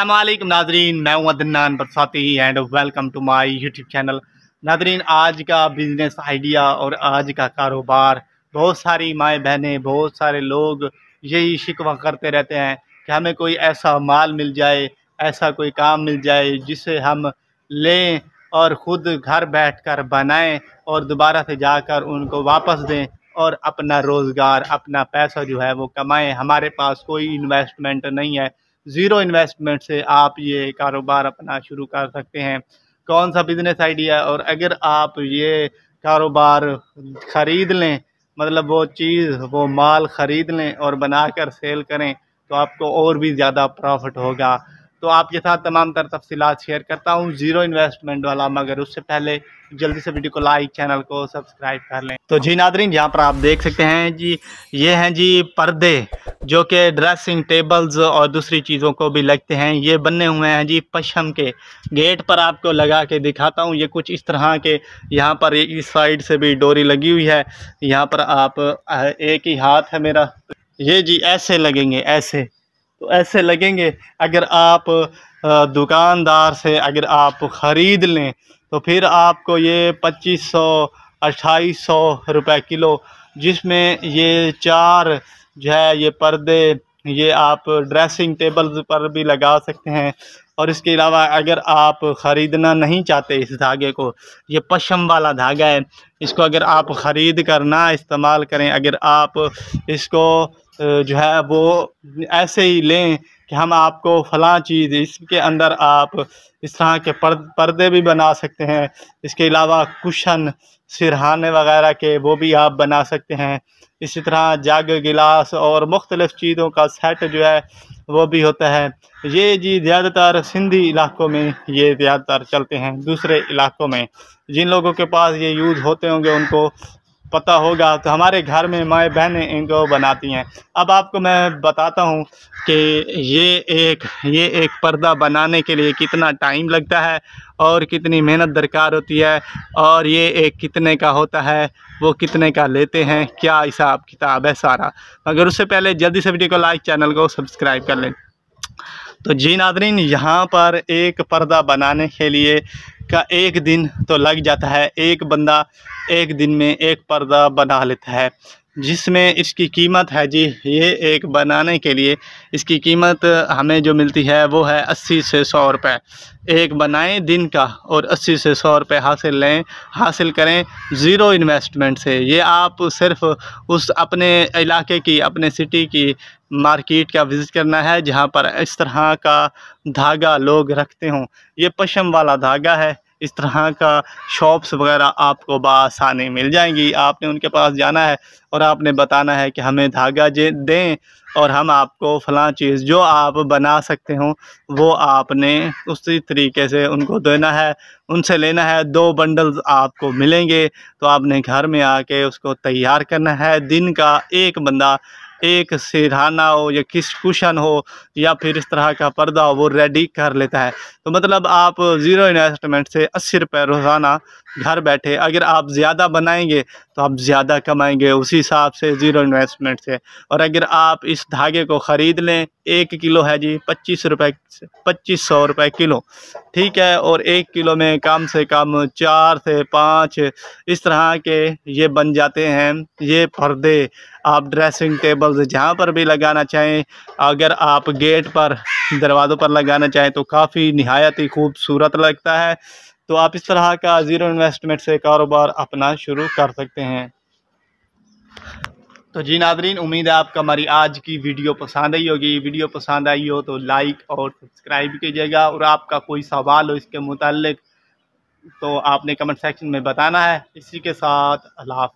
अल्लाम नाजरीन मैं हूं Adnan Barsati and welcome to my YouTube channel नाजरीन आज का बिज़नेस आइडिया और आज का कारोबार बहुत सारी माएँ बहनें बहुत सारे लोग यही शिकवा करते रहते हैं कि हमें कोई ऐसा माल मिल जाए ऐसा कोई काम मिल जाए जिसे हम लें और ख़ुद घर बैठकर बनाएं और दोबारा से जाकर उनको वापस दें और अपना रोज़गार अपना पैसा जो है वो कमाएं हमारे पास कोई इन्वेस्टमेंट नहीं है ज़ीरो इन्वेस्टमेंट से आप ये कारोबार अपना शुरू कर सकते हैं कौन सा बिज़नेस आइडिया और अगर आप ये कारोबार ख़रीद लें मतलब वो चीज़ वो माल ख़रीद लें और बना कर सेल करें तो आपको और भी ज़्यादा प्रॉफिट होगा तो आपके साथ तमाम तर तफसीत शेयर करता हूँ जीरो इन्वेस्टमेंट वाला मगर उससे पहले जल्दी से वीडियो को लाइक चैनल को सब्सक्राइब कर लें तो जी नादरीन यहाँ पर आप देख सकते हैं जी ये हैं जी पर्दे जो कि ड्रेसिंग टेबल्स और दूसरी चीज़ों को भी लगते हैं ये बने हुए हैं जी पशम के गेट पर आपको लगा के दिखाता हूँ ये कुछ इस तरह के यहाँ पर इस साइड से भी डोरी लगी हुई है यहाँ पर आप एक ही हाथ है मेरा ये जी ऐसे लगेंगे ऐसे तो ऐसे लगेंगे अगर आप दुकानदार से अगर आप ख़रीद लें तो फिर आपको ये पच्चीस सौ अट्ठाईस सौ रुपये किलो जिसमें ये चार जो है ये पर्दे ये आप ड्रेसिंग टेबल पर भी लगा सकते हैं और इसके अलावा अगर आप ख़रीदना नहीं चाहते इस धागे को ये पशम वाला धागा है इसको अगर आप ख़रीद कर ना इस्तेमाल करें अगर आप इसको जो है वो ऐसे ही लें कि हम आपको फ़लाँ चीज़ इसके अंदर आप इस तरह के पर, पर्दे भी बना सकते हैं इसके अलावा कुशन सिरहाने वगैरह के वो भी आप बना सकते हैं इसी तरह जग गिलास और मुख्तलिफ़ चीज़ों का सेट जो है वो भी होता है ये जी ज़्यादातर सिंधी इलाकों में ये ज़्यादातर चलते हैं दूसरे इलाकों में जिन लोगों के पास ये यूज़ होते होंगे उनको पता होगा तो हमारे घर में माए बहनें इनको बनाती हैं अब आपको मैं बताता हूँ कि ये एक ये एक पर्दा बनाने के लिए कितना टाइम लगता है और कितनी मेहनत दरकार होती है और ये एक कितने का होता है वो कितने का लेते हैं क्या हिसाब किताब है सारा मगर उससे पहले जल्दी से वीडियो को लाइक चैनल को सब्सक्राइब कर लें तो जी नादरीन यहाँ पर एक पर्दा बनाने के लिए का एक दिन तो लग जाता है एक बंदा एक दिन में एक पर्दा बना लेता है जिसमें इसकी कीमत है जी ये एक बनाने के लिए इसकी कीमत हमें जो मिलती है वो है अस्सी से सौ रुपए एक बनाएं दिन का और अस्सी से सौ रुपये हासिल लें हासिल करें ज़ीरो इन्वेस्टमेंट से ये आप सिर्फ़ उस अपने इलाके की अपने सिटी की मार्केट का विज़िट करना है जहाँ पर इस तरह का धागा लोग रखते हों ये पशम वाला धागा है इस तरह का शॉप्स वगैरह आपको बसानी मिल जाएंगी आपने उनके पास जाना है और आपने बताना है कि हमें धागा जे दें और हम आपको फला चीज़ जो आप बना सकते हो वो आपने उसी तरीके से उनको देना है उनसे लेना है दो बंडल्स आपको मिलेंगे तो आपने घर में आके उसको तैयार करना है दिन का एक बंदा एक सिरहाना हो या किस कुशन हो या फिर इस तरह का पर्दा हो वो रेडी कर लेता है तो मतलब आप ज़ीरो इन्वेस्टमेंट से अस्सी रुपये रोज़ाना घर बैठे अगर आप ज़्यादा बनाएंगे तो आप ज़्यादा कमाएंगे उसी हिसाब से ज़ीरो इन्वेस्टमेंट से और अगर आप इस धागे को ख़रीद लें एक किलो है जी पच्चीस रुपये पच्चीस सौ रुपये किलो ठीक है और एक किलो में कम से कम चार से पाँच इस तरह के ये बन जाते हैं ये पर्दे आप ड्रेसिंग टेबल्स जहाँ पर भी लगाना चाहें अगर आप गेट पर दरवाज़ों पर लगाना चाहें तो काफ़ी नहायत ही खूबसूरत लगता है तो आप इस तरह का ज़ीरो इन्वेस्टमेंट से कारोबार अपना शुरू कर सकते हैं तो जी नादरीन उम्मीद है आपका हमारी आज की वीडियो पसंद आई होगी वीडियो पसंद आई हो तो लाइक और सब्सक्राइब कीजिएगा और आपका कोई सवाल हो इसके मुतल तो आपने कमेंट सेक्शन में बताना है इसी के साथ अल्लाह